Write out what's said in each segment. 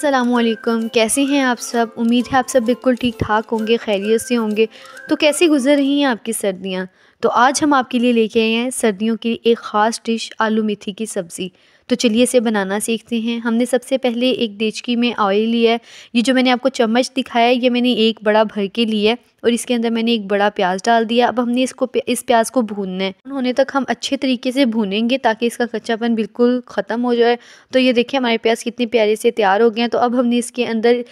असलकम कैसे हैं आप सब उम्मीद है आप सब बिल्कुल ठीक ठाक होंगे खैरियत से होंगे तो कैसी गुजर रही हैं आपकी सर्दियाँ तो आज हम आपके लिए लेके आए हैं सर्दियों की एक ख़ास डिश आलू मेथी की सब्ज़ी तो चलिए इसे बनाना सीखते हैं हमने सबसे पहले एक देचकी में ऑयल लिया है ये जो मैंने आपको चम्मच दिखाया है ये मैंने एक बड़ा भर के लिया है और इसके अंदर मैंने एक बड़ा प्याज डाल दिया अब हमने इसको इस प्याज को भूनना है होने तक हम अच्छे तरीके से भूनेंगे ताकि इसका कच्चापन बिल्कुल ख़त्म हो जाए तो ये देखिए हमारे प्याज कितने प्यारे से तैयार हो गए हैं तो अब हमने इसके अंदर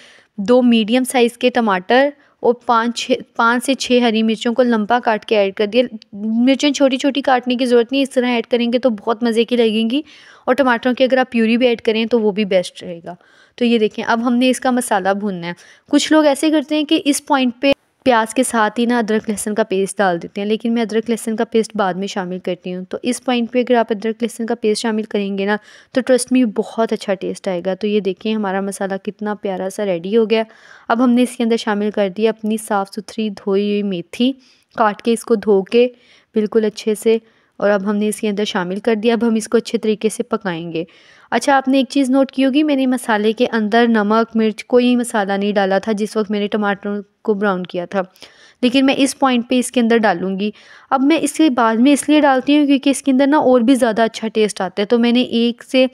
दो मीडियम साइज़ के टमाटर और पाँच छः पाँच से छः हरी मिर्चों को लंबा काट के ऐड कर दिया मिर्चें छोटी छोटी काटने की ज़रूरत नहीं इस तरह ऐड करेंगे तो बहुत मज़े की लगेंगी और टमाटरों की अगर आप प्यूरी भी ऐड करें तो वो भी बेस्ट रहेगा तो ये देखें अब हमने इसका मसाला भूनना है कुछ लोग ऐसे करते हैं कि इस पॉइंट पे प्याज के साथ ही ना अदरक लहसन का पेस्ट डाल देते हैं लेकिन मैं अदरक लहसन का पेस्ट बाद में शामिल करती हूँ तो इस पॉइंट पे अगर आप अदरक लहसन का पेस्ट शामिल करेंगे ना तो ट्रस्ट में बहुत अच्छा टेस्ट आएगा तो ये देखें हमारा मसाला कितना प्यारा सा रेडी हो गया अब हमने इसके अंदर शामिल कर दिया अपनी साफ़ सुथरी धोई हुई मेथी काट के इसको धो के बिल्कुल अच्छे से और अब हमने इसके अंदर शामिल कर दिया अब हम इसको अच्छे तरीके से पकाएंगे अच्छा आपने एक चीज़ नोट की होगी मैंने मसाले के अंदर नमक मिर्च कोई मसाला नहीं डाला था जिस वक्त मैंने टमाटरों को ब्राउन किया था लेकिन मैं इस पॉइंट पे इसके अंदर डालूंगी अब मैं इसके बाद में इसलिए डालती हूँ क्योंकि इसके अंदर ना और भी ज़्यादा अच्छा टेस्ट आता है तो मैंने एक से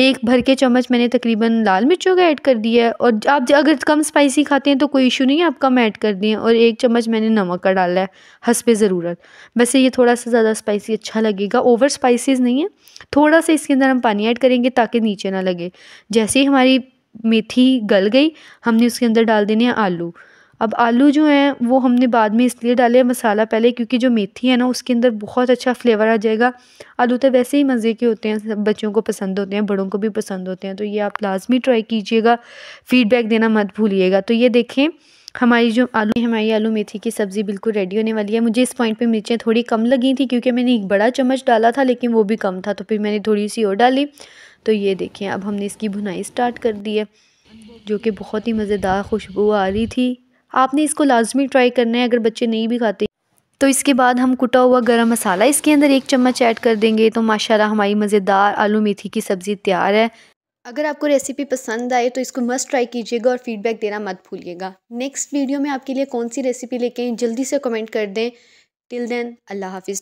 एक भर के चम्मच मैंने तकरीबन लाल मिर्चों का ऐड कर दिया है और आप अगर कम स्पाइसी खाते हैं तो कोई इशू नहीं है आप कम ऐड कर दिए और एक चम्मच मैंने नमक का डाला है हंसपे ज़रूरत वैसे ये थोड़ा सा ज़्यादा स्पाइसी अच्छा लगेगा ओवर स्पाइसीज नहीं है थोड़ा सा इसके अंदर हम पानी ऐड करेंगे ताकि नीचे ना लगे जैसे ही हमारी मेथी गल गई हमने उसके अंदर डाल देने हैं आलू अब आलू जो हैं वो हमने बाद में इसलिए डाले मसाला पहले क्योंकि जो मेथी है ना उसके अंदर बहुत अच्छा फ्लेवर आ जाएगा आलू तो वैसे ही मज़े के होते हैं सब बच्चों को पसंद होते हैं बड़ों को भी पसंद होते हैं तो ये आप लाजमी ट्राई कीजिएगा फीडबैक देना मत भूलिएगा तो ये देखें हमारी जो आलू हमारी आलू मेथी की सब्ज़ी बिल्कुल रेडी होने वाली है मुझे इस पॉइंट पे मिर्चें थोड़ी कम लगी थी क्योंकि मैंने एक बड़ा चम्मच डाला था लेकिन वो भी कम था तो फिर मैंने थोड़ी सी और डाली तो ये देखें अब हमने इसकी भुनाई स्टार्ट कर दी है जो कि बहुत ही मज़ेदार खुशबू आ रही थी आपने इसको लाजमी ट्राई करना है अगर बच्चे नहीं भी खाते तो इसके बाद हम कुटा हुआ गरम मसाला इसके अंदर एक चम्मच ऐड कर देंगे तो माशाल्लाह हमारी मज़ेदार आलू मेथी की सब्ज़ी तैयार है अगर आपको रेसिपी पसंद आए तो इसको मस्ट ट्राई कीजिएगा और फीडबैक देना मत भूलिएगा नेक्स्ट वीडियो में आपके लिए कौन सी रेसिपी लेके जल्दी से कमेंट कर दें टिल देन अल्लाह हाफिज़